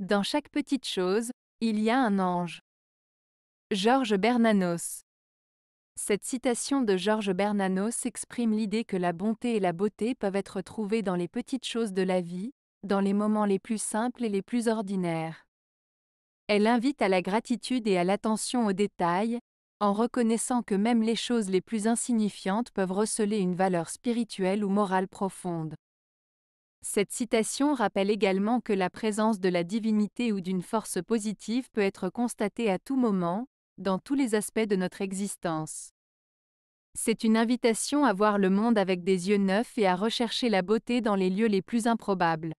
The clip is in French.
Dans chaque petite chose, il y a un ange. Georges Bernanos Cette citation de Georges Bernanos exprime l'idée que la bonté et la beauté peuvent être trouvées dans les petites choses de la vie, dans les moments les plus simples et les plus ordinaires. Elle invite à la gratitude et à l'attention aux détails, en reconnaissant que même les choses les plus insignifiantes peuvent receler une valeur spirituelle ou morale profonde. Cette citation rappelle également que la présence de la divinité ou d'une force positive peut être constatée à tout moment, dans tous les aspects de notre existence. C'est une invitation à voir le monde avec des yeux neufs et à rechercher la beauté dans les lieux les plus improbables.